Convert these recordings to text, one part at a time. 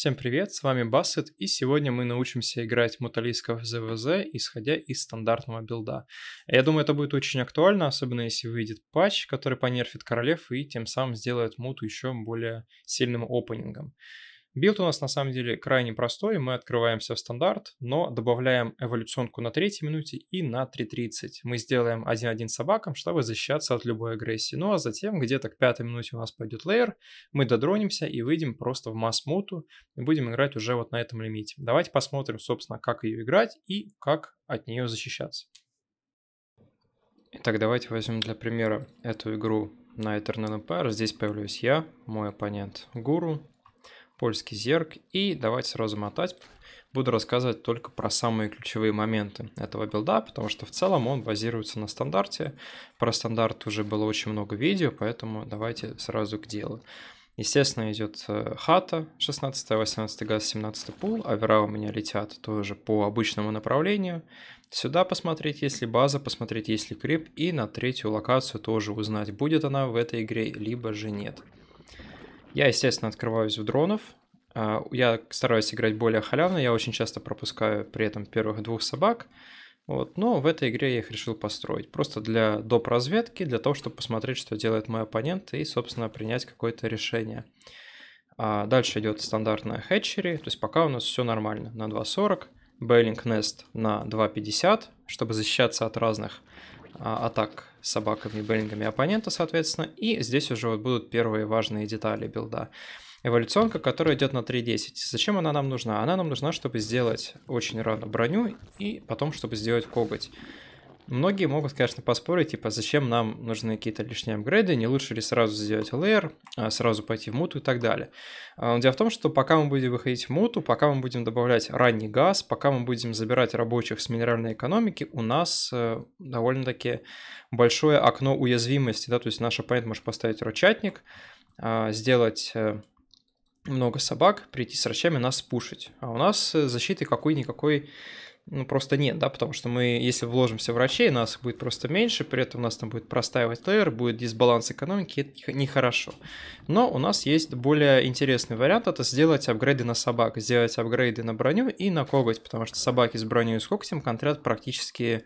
Всем привет, с вами Бассет, и сегодня мы научимся играть муталисков ЗВЗ, исходя из стандартного билда. Я думаю, это будет очень актуально, особенно если выйдет патч, который понерфит королев и тем самым сделает муту еще более сильным опенингом. Билд у нас на самом деле крайне простой, мы открываемся в стандарт, но добавляем эволюционку на третьей минуте и на 3.30. Мы сделаем 1-1 собакам, чтобы защищаться от любой агрессии. Ну а затем где-то к пятой минуте у нас пойдет лейер, мы додронимся и выйдем просто в масс-муту и будем играть уже вот на этом лимите. Давайте посмотрим, собственно, как ее играть и как от нее защищаться. Итак, давайте возьмем для примера эту игру на Eternal Empire. Здесь появляюсь я, мой оппонент Гуру, польский зерк и давайте сразу мотать. Буду рассказывать только про самые ключевые моменты этого билда, потому что в целом он базируется на стандарте. Про стандарт уже было очень много видео, поэтому давайте сразу к делу. Естественно, идет э, хата 16, 18 газ, 17 пул. Авера у меня летят тоже по обычному направлению. Сюда посмотреть, если база, посмотреть, если крип. И на третью локацию тоже узнать, будет она в этой игре, либо же нет. Я, естественно, открываюсь в дронов. А, я стараюсь играть более халявно, я очень часто пропускаю при этом первых двух собак. Вот. Но в этой игре я их решил построить. Просто для доп. разведки, для того, чтобы посмотреть, что делает мой оппонент и, собственно, принять какое-то решение. А дальше идет стандартная хэтчери, то есть пока у нас все нормально на 2.40, бейлинг нест на 2.50, чтобы защищаться от разных атак а собаками, беллингами оппонента, соответственно. И здесь уже вот будут первые важные детали билда. Эволюционка, которая идет на 3.10. Зачем она нам нужна? Она нам нужна, чтобы сделать очень рано броню и потом, чтобы сделать коготь. Многие могут, конечно, поспорить, типа, зачем нам нужны какие-то лишние апгрейды, не лучше ли сразу сделать лейер, а, сразу пойти в муту и так далее. А, дело в том, что пока мы будем выходить в муту, пока мы будем добавлять ранний газ, пока мы будем забирать рабочих с минеральной экономики, у нас э, довольно-таки большое окно уязвимости, да, то есть наш оппонент может поставить рычатник, а, сделать э, много собак, прийти с врачами нас пушить, А у нас э, защиты какой-никакой ну, просто нет, да, потому что мы, если вложимся в врачей, нас будет просто меньше, при этом у нас там будет простаивать лейер, будет дисбаланс экономики, это нехорошо. Но у нас есть более интересный вариант, это сделать апгрейды на собак, сделать апгрейды на броню и на коготь, потому что собаки с броней и с когтем контрят практически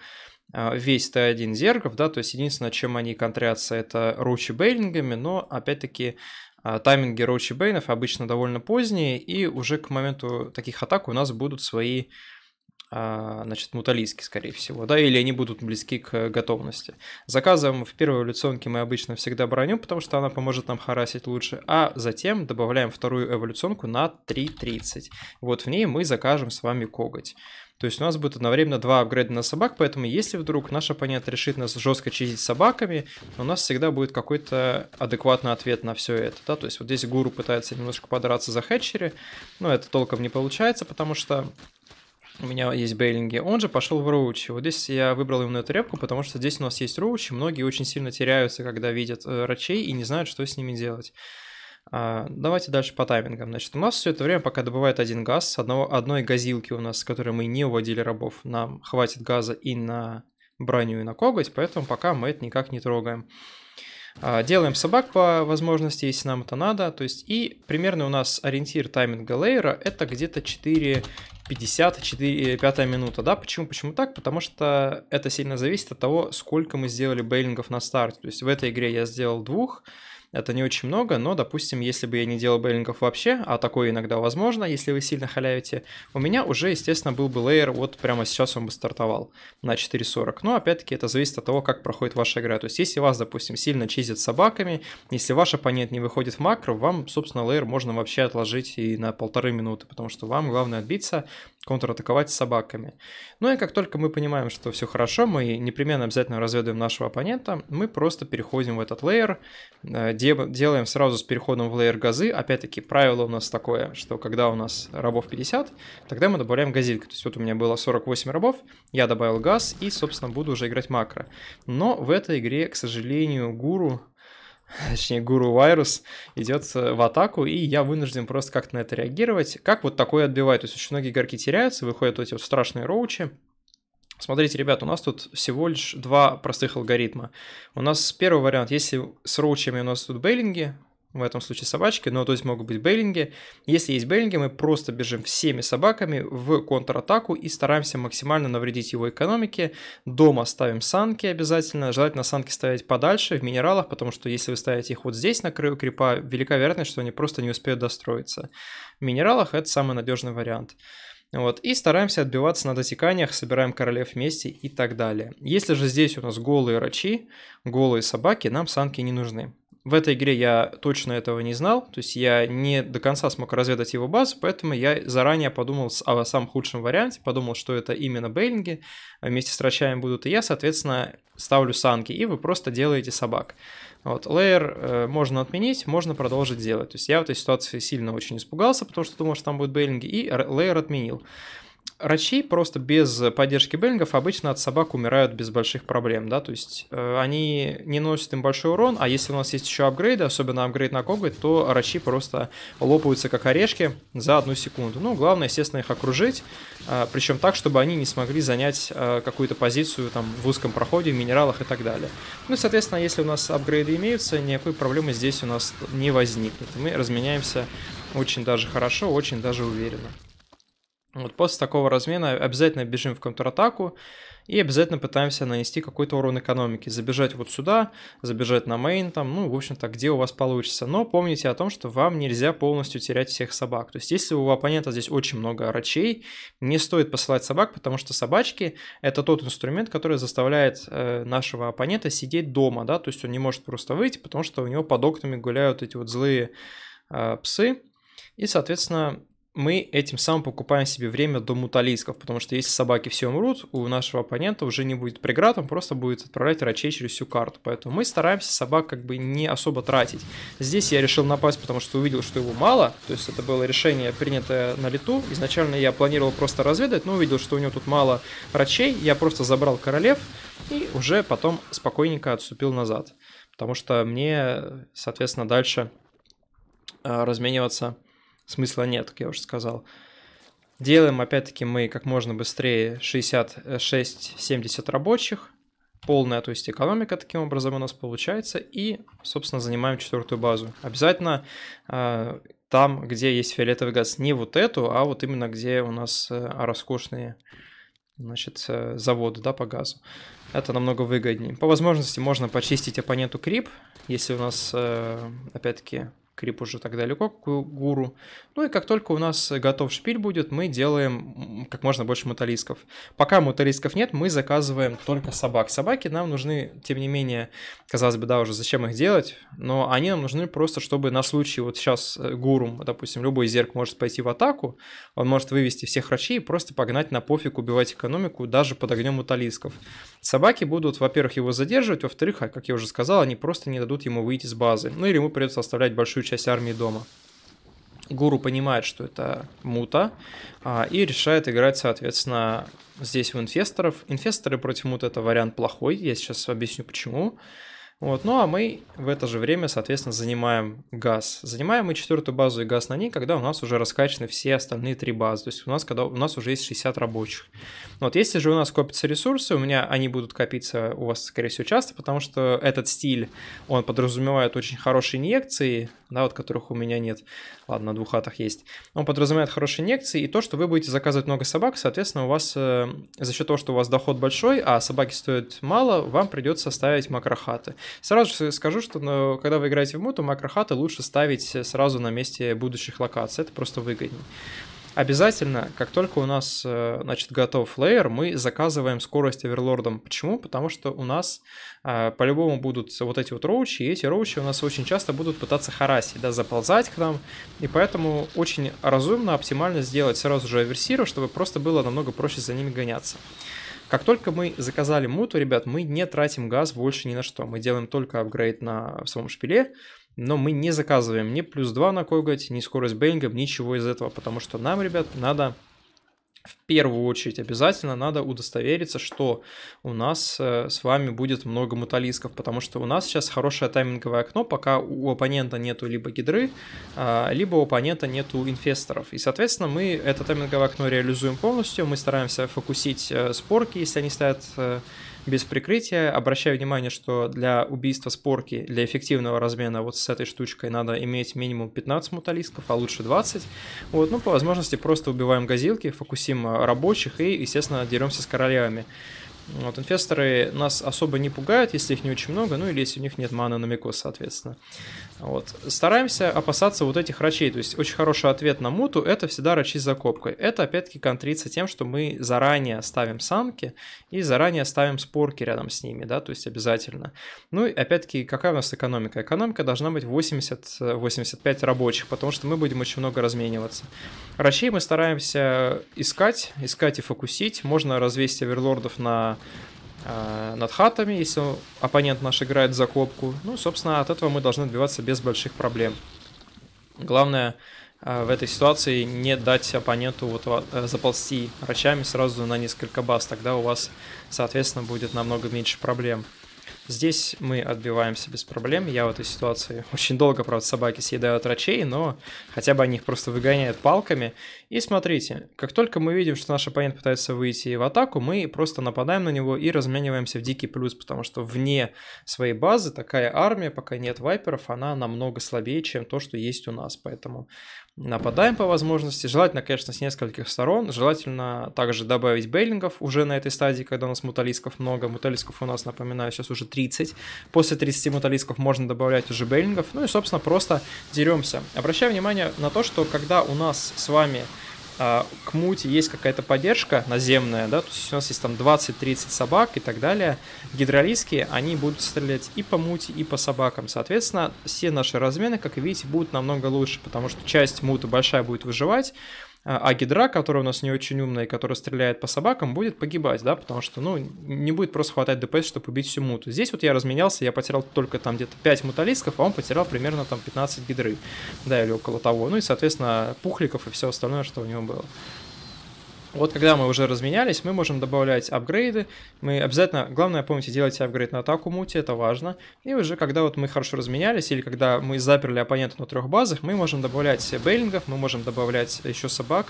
а, весь Т1 зергов, да, то есть единственное, чем они контрятся, это ручи бейлингами, но опять-таки а, тайминги роучи бейнов обычно довольно поздние, и уже к моменту таких атак у нас будут свои а, значит, муталистки ну, скорее всего, да, или они будут близки к готовности. Заказываем в первой эволюционке мы обычно всегда броню, потому что она поможет нам харасить лучше, а затем добавляем вторую эволюционку на 3.30. Вот в ней мы закажем с вами коготь. То есть у нас будет одновременно два апгрейда на собак, поэтому если вдруг наш оппонент решит нас жестко чистить собаками, у нас всегда будет какой-то адекватный ответ на все это. Да? То есть вот здесь гуру пытается немножко подраться за хэтчери, но это толком не получается, потому что у меня есть бейлинги, он же пошел в роучи. Вот здесь я выбрал именно эту репку, потому что здесь у нас есть роучи, многие очень сильно теряются, когда видят э, рачей и не знают, что с ними делать. А, давайте дальше по таймингам. Значит, у нас все это время, пока добывает один газ, одного, одной газилки у нас, с которой мы не уводили рабов, нам хватит газа и на броню, и на коготь, поэтому пока мы это никак не трогаем. А, делаем собак по возможности, если нам это надо. То есть, и примерно у нас ориентир тайминга лейера это где-то 4 50, 5 минута, да, почему, почему так? Потому что это сильно зависит от того, сколько мы сделали бейлингов на старте, то есть в этой игре я сделал двух, это не очень много, но, допустим, если бы я не делал бейлингов вообще, а такое иногда возможно, если вы сильно халявите, у меня уже, естественно, был бы лейер, вот прямо сейчас он бы стартовал на 4.40. Но, опять-таки, это зависит от того, как проходит ваша игра. То есть, если вас, допустим, сильно чизят собаками, если ваш оппонент не выходит в макро, вам, собственно, лейер можно вообще отложить и на полторы минуты, потому что вам главное отбиться, контратаковать с собаками. Ну и как только мы понимаем, что все хорошо, мы непременно обязательно разведываем нашего оппонента, мы просто переходим в этот лейер, э, делаем сразу с переходом в лейер газы. Опять-таки, правило у нас такое, что когда у нас рабов 50, тогда мы добавляем газильку. То есть вот у меня было 48 рабов, я добавил газ и, собственно, буду уже играть макро. Но в этой игре, к сожалению, гуру точнее гуру вирус, идет э, в атаку, и я вынужден просто как-то на это реагировать. Как вот такое отбивать. То есть очень многие игроки теряются, выходят вот эти вот страшные роучи, Смотрите, ребят, у нас тут всего лишь два простых алгоритма. У нас первый вариант, если с роучами у нас тут бейлинги, в этом случае собачки, но то есть могут быть бейлинги. Если есть бейлинги, мы просто бежим всеми собаками в контратаку и стараемся максимально навредить его экономике. Дома ставим санки обязательно, желательно санки ставить подальше, в минералах, потому что если вы ставите их вот здесь на краю крипа, велика вероятность, что они просто не успеют достроиться. В минералах это самый надежный вариант. Вот, и стараемся отбиваться на дотеканиях, собираем королев вместе и так далее. Если же здесь у нас голые рачи, голые собаки, нам санки не нужны. В этой игре я точно этого не знал, то есть я не до конца смог разведать его базу, поэтому я заранее подумал о самом худшем варианте, подумал, что это именно бейлинги, а вместе с врачами будут и я, соответственно, ставлю санки, и вы просто делаете собак. Вот, лейер э, можно отменить, можно продолжить делать. То есть я в этой ситуации сильно очень испугался, потому что думал, что там будут бейлинги, и лейер отменил. Врачи просто без поддержки Беллингов обычно от собак умирают без больших проблем, да, то есть э, они не носят им большой урон, а если у нас есть еще апгрейды, особенно апгрейд на коготь, то врачи просто лопаются как орешки за одну секунду. Ну, главное, естественно, их окружить, э, причем так, чтобы они не смогли занять э, какую-то позицию там в узком проходе, в минералах и так далее. Ну, соответственно, если у нас апгрейды имеются, никакой проблемы здесь у нас не возникнет. Мы разменяемся очень даже хорошо, очень даже уверенно. Вот после такого размена обязательно бежим в контратаку и обязательно пытаемся нанести какой-то урон экономики. Забежать вот сюда, забежать на мейн, там, ну, в общем-то, где у вас получится. Но помните о том, что вам нельзя полностью терять всех собак. То есть, если у оппонента здесь очень много рачей, не стоит посылать собак, потому что собачки — это тот инструмент, который заставляет э, нашего оппонента сидеть дома, да, то есть он не может просто выйти, потому что у него под окнами гуляют эти вот злые э, псы, и, соответственно, мы этим самым покупаем себе время до муталисков, потому что если собаки все умрут, у нашего оппонента уже не будет преград, он просто будет отправлять рачей через всю карту. Поэтому мы стараемся собак как бы не особо тратить. Здесь я решил напасть, потому что увидел, что его мало, то есть это было решение, принятое на лету. Изначально я планировал просто разведать, но увидел, что у него тут мало врачей, я просто забрал королев и уже потом спокойненько отступил назад. Потому что мне, соответственно, дальше а, размениваться смысла нет, как я уже сказал. Делаем, опять-таки, мы как можно быстрее 66-70 рабочих. Полная, то есть экономика таким образом у нас получается. И, собственно, занимаем четвертую базу. Обязательно э, там, где есть фиолетовый газ, не вот эту, а вот именно где у нас э, роскошные значит, э, заводы да, по газу. Это намного выгоднее. По возможности можно почистить оппоненту крип, если у нас, э, опять-таки, Крип уже так далеко, как гуру. Ну и как только у нас готов шпиль будет, мы делаем как можно больше муталисков. Пока муталисков нет, мы заказываем только собак. Собаки нам нужны, тем не менее, казалось бы, да, уже зачем их делать, но они нам нужны просто, чтобы на случай вот сейчас э, гуру, допустим, любой зерк может пойти в атаку, он может вывести всех врачей и просто погнать на пофиг, убивать экономику даже под огнем муталисков. Собаки будут, во-первых, его задерживать, во-вторых, а, как я уже сказал, они просто не дадут ему выйти с базы. Ну или ему придется оставлять большую большую часть армии дома. Гуру понимает, что это мута, а, и решает играть, соответственно, здесь в инфесторов. Инфесторы против мута это вариант плохой, я сейчас объясню почему. Вот, ну а мы в это же время, соответственно, занимаем газ. Занимаем мы четвертую базу и газ на ней, когда у нас уже раскачаны все остальные три базы. То есть у нас, когда, у нас уже есть 60 рабочих. Вот, если же у нас копятся ресурсы, у меня они будут копиться у вас, скорее всего, часто, потому что этот стиль, он подразумевает очень хорошие инъекции, да, вот которых у меня нет. Ладно, на двух хатах есть. Он подразумевает хорошие инъекции и то, что вы будете заказывать много собак, соответственно, у вас э, за счет того, что у вас доход большой, а собаки стоят мало, вам придется ставить макрохаты. Сразу же скажу, что ну, когда вы играете в муту, макрохаты лучше ставить э, сразу на месте будущих локаций, это просто выгоднее. Обязательно, как только у нас, э, значит, готов лейер, мы заказываем скорость оверлордом. Почему? Потому что у нас а, по-любому будут вот эти вот роучи, и эти роучи у нас очень часто будут пытаться харасить, да, заползать к нам, и поэтому очень разумно, оптимально сделать сразу же аверсиру, чтобы просто было намного проще за ними гоняться. Как только мы заказали муту, ребят, мы не тратим газ больше ни на что. Мы делаем только апгрейд на в самом шпиле, но мы не заказываем ни плюс 2 на коготь, ни скорость бейнга, ничего из этого, потому что нам, ребят, надо в первую очередь обязательно надо удостовериться, что у нас э, с вами будет много муталисков, потому что у нас сейчас хорошее тайминговое окно, пока у оппонента нету либо гидры, э, либо у оппонента нету инфесторов. И, соответственно, мы это тайминговое окно реализуем полностью, мы стараемся фокусить э, спорки, если они стоят э, без прикрытия. Обращаю внимание, что для убийства спорки, для эффективного размена вот с этой штучкой надо иметь минимум 15 муталисков, а лучше 20. Вот, ну, по возможности просто убиваем газилки, фокусим а, рабочих и, естественно, деремся с королевами. Вот, инфесторы нас особо не пугают, если их не очень много, ну или если у них нет маны на микос, соответственно. Вот. Стараемся опасаться вот этих рачей. То есть очень хороший ответ на муту – это всегда рачи с закопкой. Это опять-таки контрится тем, что мы заранее ставим санки и заранее ставим спорки рядом с ними, да, то есть обязательно. Ну и опять-таки какая у нас экономика? Экономика должна быть 80-85 рабочих, потому что мы будем очень много размениваться. Рачей мы стараемся искать, искать и фокусить. Можно развесить оверлордов на э, над хатами, если оппонент наш играет закопку. Ну, собственно, от этого мы должны добиваться без больших проблем. Главное э, в этой ситуации не дать оппоненту вот, э, заползти рачами сразу на несколько баз, тогда у вас, соответственно, будет намного меньше проблем. Здесь мы отбиваемся без проблем. Я в этой ситуации очень долго, правда, собаки съедают рачей, но хотя бы они их просто выгоняют палками. И смотрите, как только мы видим, что наш оппонент пытается выйти в атаку, мы просто нападаем на него и размениваемся в дикий плюс, потому что вне своей базы такая армия, пока нет вайперов, она намного слабее, чем то, что есть у нас. Поэтому нападаем по возможности. Желательно, конечно, с нескольких сторон. Желательно также добавить бейлингов уже на этой стадии, когда у нас муталисков много. Муталисков у нас, напоминаю, сейчас уже 30. После 30 муталисков можно добавлять уже бейлингов. Ну и, собственно, просто деремся. Обращаю внимание на то, что когда у нас с вами а, к муте есть какая-то поддержка наземная, да, то есть у нас есть там 20-30 собак и так далее, гидролиски, они будут стрелять и по муте, и по собакам. Соответственно, все наши размены, как видите, будут намного лучше, потому что часть мута большая будет выживать, а, а гидра, которая у нас не очень умная и которая стреляет по собакам, будет погибать, да, потому что, ну, не будет просто хватать ДПС, чтобы убить всю муту. Здесь вот я разменялся, я потерял только там где-то 5 муталистков, а он потерял примерно там 15 гидры, да, или около того, ну и, соответственно, пухликов и все остальное, что у него было. Вот когда мы уже разменялись, мы можем добавлять апгрейды. Мы обязательно, главное, помните, делайте апгрейд на атаку мути, это важно. И уже когда вот мы хорошо разменялись, или когда мы заперли оппонента на трех базах, мы можем добавлять бейлингов, мы можем добавлять еще собак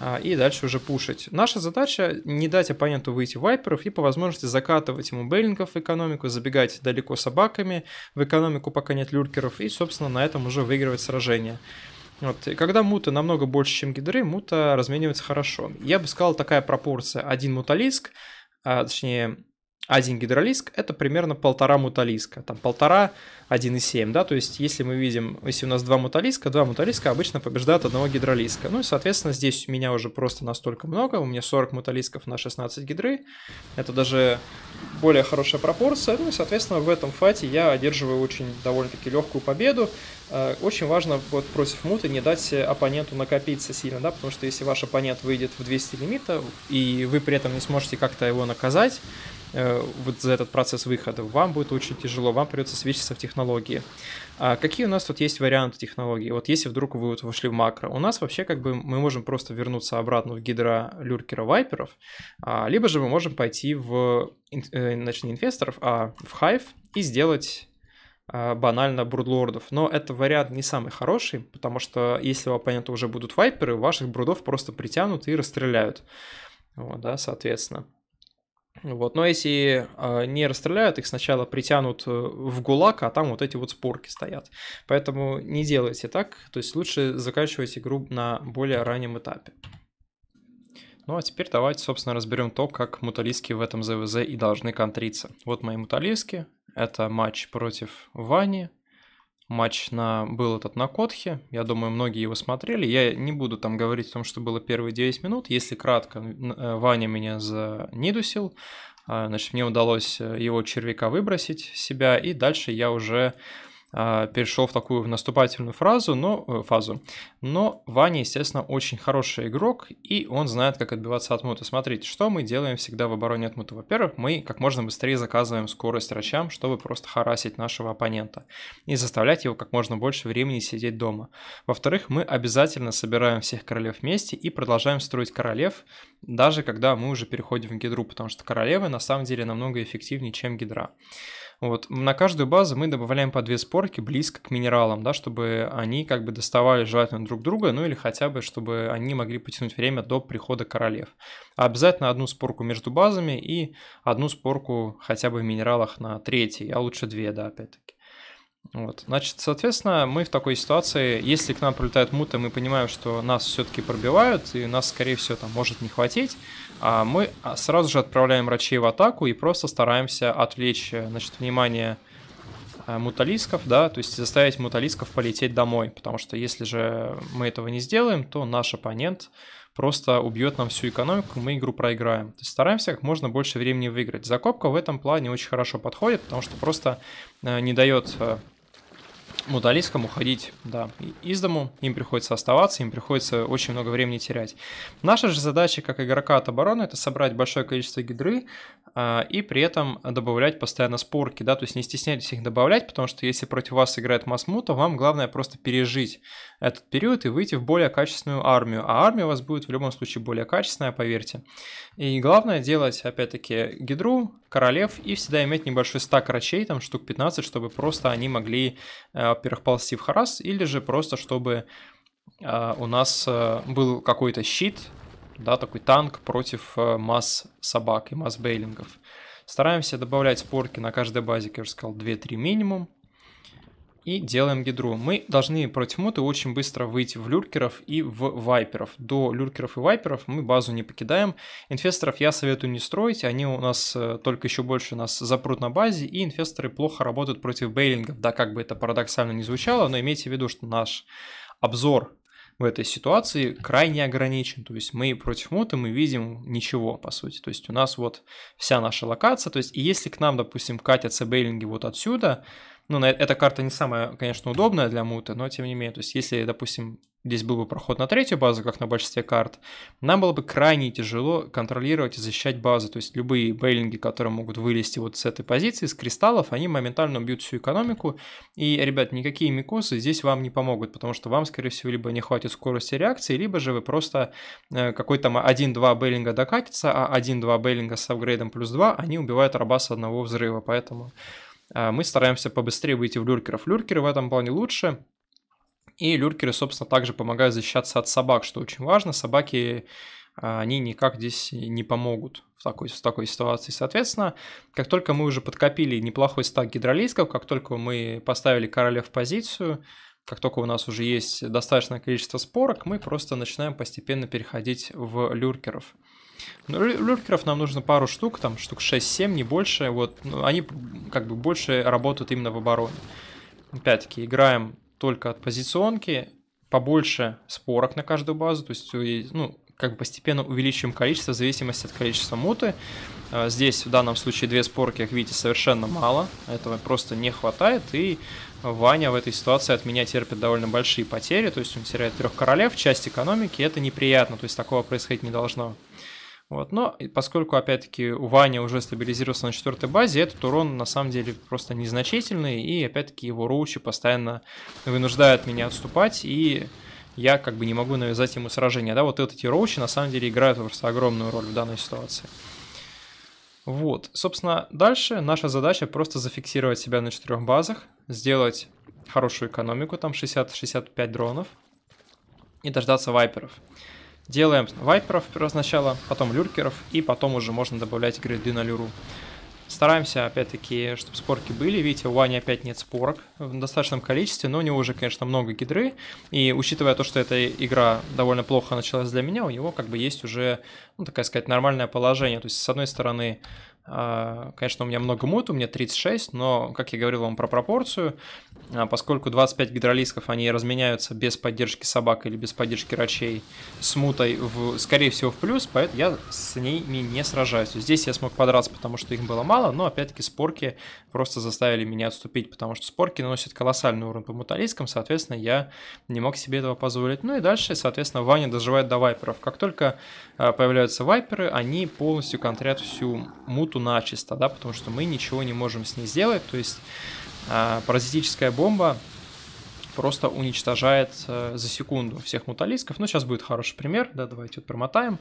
а, и дальше уже пушить. Наша задача не дать оппоненту выйти вайперов и по возможности закатывать ему бейлингов в экономику, забегать далеко собаками в экономику, пока нет люркеров, и, собственно, на этом уже выигрывать сражение. Вот. И когда мута намного больше, чем гидры, мута разменивается хорошо. Я бы сказал, такая пропорция. Один муталиск, а, точнее, один гидролиск – это примерно полтора муталиска. Там полтора, 1,7, да, то есть если мы видим, если у нас два муталиска, два муталиска обычно побеждают одного гидролиска. Ну и, соответственно, здесь у меня уже просто настолько много, у меня 40 муталисков на 16 гидры, это даже более хорошая пропорция, ну и, соответственно, в этом фате я одерживаю очень довольно-таки легкую победу, Э, очень важно вот против мута не дать оппоненту накопиться сильно, да, потому что если ваш оппонент выйдет в 200 лимита, и вы при этом не сможете как-то его наказать, э, вот за этот процесс выхода, вам будет очень тяжело, вам придется свечиться в технологии. А какие у нас тут есть варианты технологии? Вот если вдруг вы вот вошли в макро, у нас вообще как бы мы можем просто вернуться обратно в гидро люркера вайперов, а, либо же мы можем пойти в, э, значит, не инвесторов, а в хайв и сделать а, банально брудлордов. Но это вариант не самый хороший, потому что если у оппонента уже будут вайперы, ваших брудов просто притянут и расстреляют. Вот, да, соответственно. Вот. Но если э, не расстреляют, их сначала притянут э, в ГУЛАГ, а там вот эти вот спорки стоят. Поэтому не делайте так, то есть лучше заканчивать игру на более раннем этапе. Ну а теперь давайте, собственно, разберем то, как муталиски в этом ЗВЗ и должны контриться. Вот мои муталиски, это матч против Вани. Матч на... был этот на Котхе. Я думаю, многие его смотрели. Я не буду там говорить о том, что было первые 9 минут. Если кратко, э, Ваня меня занидусил. А, значит, мне удалось э, его червяка выбросить себя. И дальше я уже а, перешел в такую в наступательную фразу, но, э, фазу. Но Ваня, естественно, очень хороший игрок, и он знает, как отбиваться от мута. Смотрите, что мы делаем всегда в обороне от мута. Во-первых, мы как можно быстрее заказываем скорость врачам, чтобы просто харасить нашего оппонента и заставлять его как можно больше времени сидеть дома. Во-вторых, мы обязательно собираем всех королев вместе и продолжаем строить королев, даже когда мы уже переходим в гидру, потому что королевы на самом деле намного эффективнее, чем гидра. Вот. На каждую базу мы добавляем по две спорки близко к минералам, да, чтобы они как бы доставали желательно друг друга, ну или хотя бы, чтобы они могли потянуть время до прихода королев. обязательно одну спорку между базами и одну спорку хотя бы в минералах на третьей, а лучше две, да, опять-таки. Вот. Значит, соответственно, мы в такой ситуации, если к нам прилетает мута, мы понимаем, что нас все-таки пробивают, и нас, скорее всего, там может не хватить, а мы а, сразу же отправляем врачей в атаку и просто стараемся отвлечь, э, значит, внимание э, муталисков, да, то есть заставить муталисков полететь домой, потому что если же мы этого не сделаем, то наш оппонент просто убьет нам всю экономику, мы игру проиграем. То есть стараемся как можно больше времени выиграть. Закопка в этом плане очень хорошо подходит, потому что просто э, не дает э, муталискам уходить да, из дому, им приходится оставаться, им приходится очень много времени терять. Наша же задача как игрока от обороны это собрать большое количество гидры э, и при этом добавлять постоянно спорки, да, то есть не стесняйтесь их добавлять, потому что если против вас играет Масму, то вам главное просто пережить этот период и выйти в более качественную армию, а армия у вас будет в любом случае более качественная, поверьте. И главное делать, опять-таки, гидру, королев и всегда иметь небольшой стак врачей, там штук 15, чтобы просто они могли э, перехпал Стив Харас, или же просто чтобы а, у нас э, был какой-то щит, да, такой танк против э, масс собак и масс бейлингов. Стараемся добавлять спорки на каждой базе, как я уже сказал, 2-3 минимум и делаем гидру. Мы должны против муты очень быстро выйти в люркеров и в вайперов. До люркеров и вайперов мы базу не покидаем. Инфесторов я советую не строить, они у нас э, только еще больше нас запрут на базе, и инфесторы плохо работают против бейлингов. Да, как бы это парадоксально не звучало, но имейте в виду, что наш обзор в этой ситуации крайне ограничен. То есть мы против мота мы видим ничего, по сути. То есть у нас вот вся наша локация. То есть и если к нам, допустим, катятся бейлинги вот отсюда, ну, эта карта не самая, конечно, удобная для мута, но тем не менее. То есть, если, допустим, здесь был бы проход на третью базу, как на большинстве карт, нам было бы крайне тяжело контролировать и защищать базу. То есть, любые бейлинги, которые могут вылезти вот с этой позиции, с кристаллов, они моментально убьют всю экономику. И, ребят, никакие микосы здесь вам не помогут, потому что вам, скорее всего, либо не хватит скорости реакции, либо же вы просто э, какой-то 1-2 бейлинга докатится, а 1-2 бейлинга с апгрейдом плюс 2, они убивают раба с одного взрыва. Поэтому а, мы стараемся побыстрее выйти в люркеров. Люркеры в этом плане лучше, и люркеры, собственно, также помогают защищаться от собак, что очень важно. Собаки, а, они никак здесь не помогут в такой, в такой ситуации. Соответственно, как только мы уже подкопили неплохой стак гидролисков, как только мы поставили короля в позицию, как только у нас уже есть достаточное количество спорок, мы просто начинаем постепенно переходить в люркеров. Ну, Люркеров нам нужно пару штук, там штук 6-7, не больше. Вот ну, они как бы больше работают именно в обороне. Опять-таки, играем только от позиционки, побольше спорок на каждую базу, то есть, э, ну, как бы постепенно увеличиваем количество в зависимости от количества муты. Э, здесь в данном случае две спорки, как видите, совершенно мало. Этого просто не хватает. И Ваня в этой ситуации от меня терпит довольно большие потери. То есть он теряет трех королев, часть экономики. Это неприятно. То есть такого происходить не должно. Вот. Но поскольку, опять-таки, у Вани уже стабилизировался на четвертой базе, этот урон на самом деле просто незначительный, и, опять-таки, его роучи постоянно вынуждают меня отступать, и я как бы не могу навязать ему сражение. Да, вот эти роучи на самом деле играют просто огромную роль в данной ситуации. Вот, собственно, дальше наша задача просто зафиксировать себя на четырех базах, сделать хорошую экономику, там 60-65 дронов, и дождаться вайперов. Делаем вайперов сначала, потом люркеров, и потом уже можно добавлять гриды на люру. Стараемся, опять-таки, чтобы спорки были. Видите, у Вани опять нет спорок в достаточном количестве, но у него уже, конечно, много гидры. И учитывая то, что эта игра довольно плохо началась для меня, у него как бы есть уже, ну, такая сказать, нормальное положение. То есть, с одной стороны, а, конечно, у меня много мут, у меня 36, но, как я говорил вам про пропорцию, а, поскольку 25 гидролисков, они разменяются без поддержки собак или без поддержки врачей с мутой, в, скорее всего, в плюс, поэтому я с ними не сражаюсь. Здесь я смог подраться, потому что их было мало, но, опять-таки, спорки просто заставили меня отступить, потому что спорки наносят колоссальный урон по муталискам, соответственно, я не мог себе этого позволить. Ну и дальше, соответственно, Ваня доживает до вайперов. Как только а, появляются вайперы, они полностью контрят всю муту начисто, да, потому что мы ничего не можем с ней сделать, то есть э, паразитическая бомба просто уничтожает э, за секунду всех муталисков. Ну, сейчас будет хороший пример, да, давайте вот промотаем.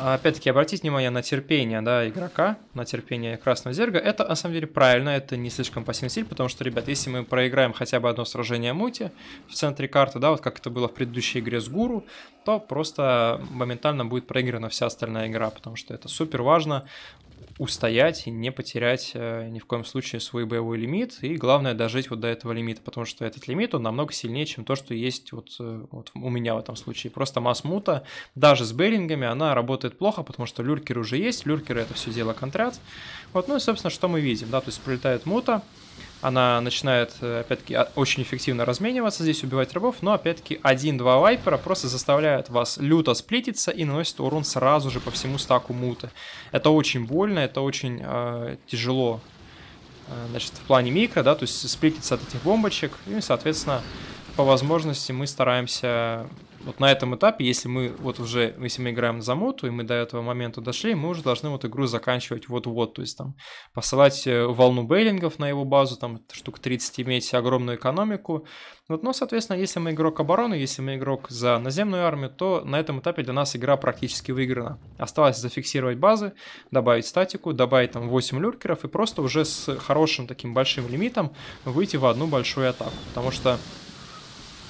Опять-таки, обратите внимание на терпение да, игрока, на терпение красного зерга. Это, на самом деле, правильно, это не слишком пассивный стиль, потому что, ребят, если мы проиграем хотя бы одно сражение мути в центре карты, да, вот как это было в предыдущей игре с Гуру, то просто моментально будет проиграна вся остальная игра, потому что это супер важно устоять и не потерять э, ни в коем случае свой боевой лимит, и главное дожить вот до этого лимита, потому что этот лимит, он намного сильнее, чем то, что есть вот, э, вот у меня в этом случае. Просто масс-мута, даже с берингами, она работает плохо, потому что люркер уже есть, люркеры это все дело контрят. Вот, ну и, собственно, что мы видим, да, то есть прилетает мута, она начинает, э, опять-таки, а, очень эффективно размениваться здесь, убивать рабов, но, опять-таки, один-два вайпера просто заставляют вас люто сплититься и наносит урон сразу же по всему стаку мута. Это очень больно, это очень э, тяжело, э, значит, в плане микро, да, то есть сплититься от этих бомбочек, и, соответственно, по возможности мы стараемся вот на этом этапе, если мы вот уже, если мы играем за моту, и мы до этого момента дошли, мы уже должны вот игру заканчивать вот-вот, то есть там посылать э, волну бейлингов на его базу, там штук 30 иметь огромную экономику. Вот, но, соответственно, если мы игрок обороны, если мы игрок за наземную армию, то на этом этапе для нас игра практически выиграна. Осталось зафиксировать базы, добавить статику, добавить там 8 люркеров и просто уже с хорошим таким большим лимитом выйти в одну большую атаку, потому что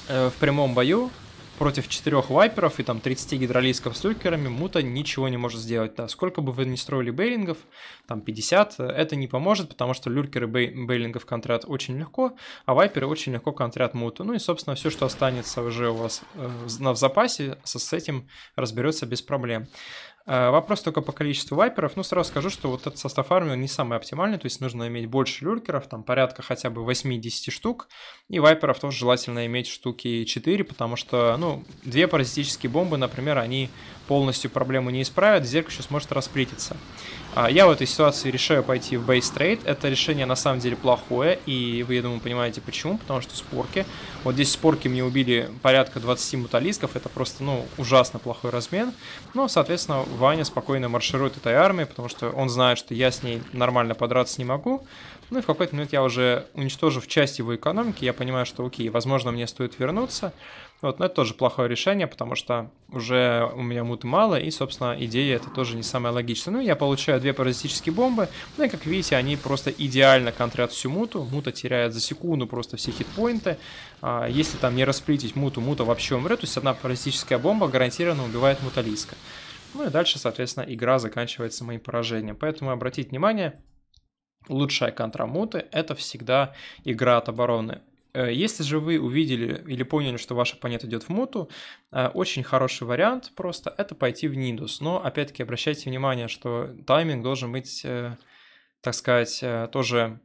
э, в прямом бою против четырех вайперов и там 30 гидролисков с люкерами мута ничего не может сделать. Да, сколько бы вы ни строили бейлингов, там 50, это не поможет, потому что люкеры бей бейлингов контрят очень легко, а вайперы очень легко контрят муту. Ну и, собственно, все, что останется уже у вас э, в запасе, с этим разберется без проблем. Э, вопрос только по количеству вайперов. Ну, сразу скажу, что вот этот состав армии, он не самый оптимальный, то есть нужно иметь больше люркеров, там порядка хотя бы 8-10 штук, и вайперов тоже желательно иметь штуки 4, потому что, ну, две паразитические бомбы, например, они полностью проблему не исправят, зерк еще сможет расплетиться. А, я в этой ситуации решаю пойти в бейстрейд. Это решение на самом деле плохое, и вы, я думаю, понимаете почему, потому что спорки. Вот здесь спорки мне убили порядка 20 муталисков, это просто, ну, ужасно плохой размен. Но, ну, соответственно, Ваня спокойно марширует этой армией, потому что он знает, что я с ней нормально подраться не могу. Ну и в какой-то момент я уже уничтожу в часть его экономики, я понимаю, что окей, возможно, мне стоит вернуться. Вот, но это тоже плохое решение, потому что уже у меня муты мало, и, собственно, идея это тоже не самая логичная. Ну, я получаю две паразитические бомбы, ну и, как видите, они просто идеально контрят всю муту. Мута теряет за секунду просто все хитпоинты. А, если там не расплитить муту, мута вообще умрет, то есть одна паразитическая бомба гарантированно убивает муталиска. Ну и дальше, соответственно, игра заканчивается моим поражением. Поэтому обратите внимание, лучшая контра муты это всегда игра от обороны. Э, если же вы увидели или поняли, что ваш оппонент идет в муту, э, очень хороший вариант просто это пойти в Нидус. Но опять-таки обращайте внимание, что тайминг должен быть, э, так сказать, тоже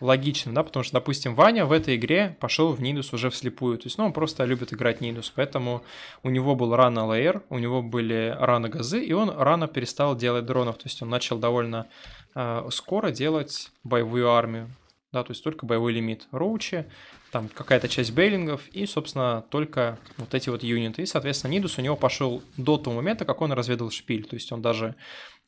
логичным, да, потому что, допустим, Ваня в этой игре пошел в Нидус уже вслепую, то есть, ну, он просто любит играть Нидус, поэтому у него был рано лейер, у него были рано газы, и он рано перестал делать дронов, то есть он начал довольно э, скоро делать боевую армию, да, то есть только боевой лимит роучи, там какая-то часть бейлингов и, собственно, только вот эти вот юниты. И, соответственно, Нидус у него пошел до того момента, как он разведал шпиль, то есть он даже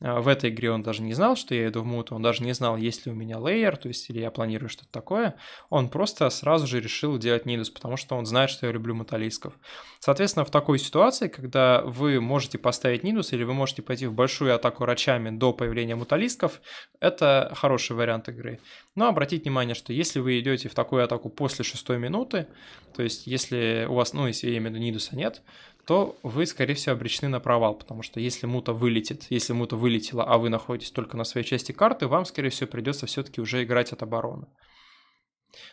а, в этой игре он даже не знал, что я иду в мут, он даже не знал, есть ли у меня лейер, то есть или я планирую что-то такое. Он просто сразу же решил делать нидус, потому что он знает, что я люблю мотолисков. Соответственно, в такой ситуации, когда вы можете поставить нидус или вы можете пойти в большую атаку рачами до появления муталисков, это хороший вариант игры. Но обратите внимание, что если вы идете в такую атаку после шестой минуты, то есть если у вас, ну, если я имею в нидуса нет, то вы, скорее всего, обречены на провал, потому что если мута вылетит, если мута вылетела, а вы находитесь только на своей части карты, вам, скорее всего, придется все-таки уже играть от обороны.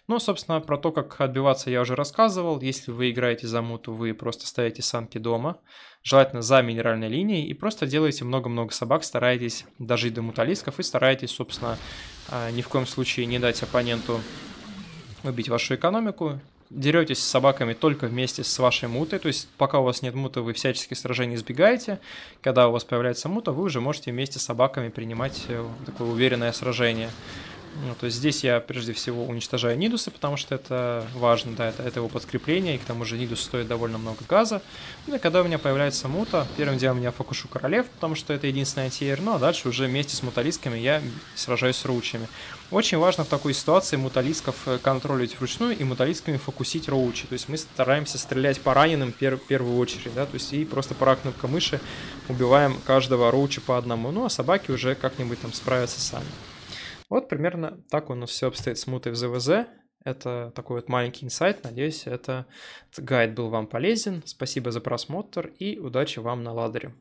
Ну, собственно, про то, как отбиваться, я уже рассказывал. Если вы играете за муту, вы просто ставите санки дома, желательно за минеральной линией, и просто делаете много-много собак, стараетесь дожить до муталисков и стараетесь, собственно, а, ни в коем случае не дать оппоненту убить вашу экономику, деретесь с собаками только вместе с вашей мутой, то есть пока у вас нет мута, вы всячески сражений избегаете, когда у вас появляется мута, вы уже можете вместе с собаками принимать э, такое уверенное сражение. Ну, то есть здесь я прежде всего уничтожаю Нидусы, потому что это важно, да, это, это его подкрепление, и к тому же Нидус стоит довольно много газа. Ну и когда у меня появляется мута, первым делом я фокушу королев, потому что это единственная тир, ну а дальше уже вместе с Муталисками я сражаюсь с роучами. Очень важно в такой ситуации муталисков э, контролировать вручную и Муталисками фокусить роучи, то есть мы стараемся стрелять по раненым пер в первую очередь, да, то есть и просто по ракнувка мыши убиваем каждого роуча по одному, ну а собаки уже как-нибудь там справятся сами. Вот примерно так у нас все обстоит с мутой в ЗВЗ. Это такой вот маленький инсайт. Надеюсь, этот гайд был вам полезен. Спасибо за просмотр и удачи вам на ладере.